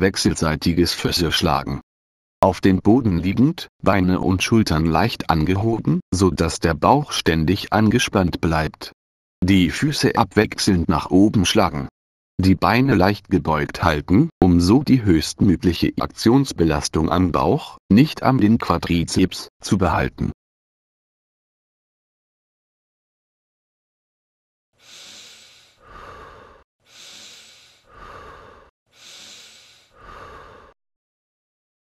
wechselseitiges Füße schlagen. Auf dem Boden liegend, Beine und Schultern leicht angehoben, so dass der Bauch ständig angespannt bleibt. Die Füße abwechselnd nach oben schlagen. Die Beine leicht gebeugt halten, um so die höchstmögliche Aktionsbelastung am Bauch, nicht am den Quadrizeps, zu behalten.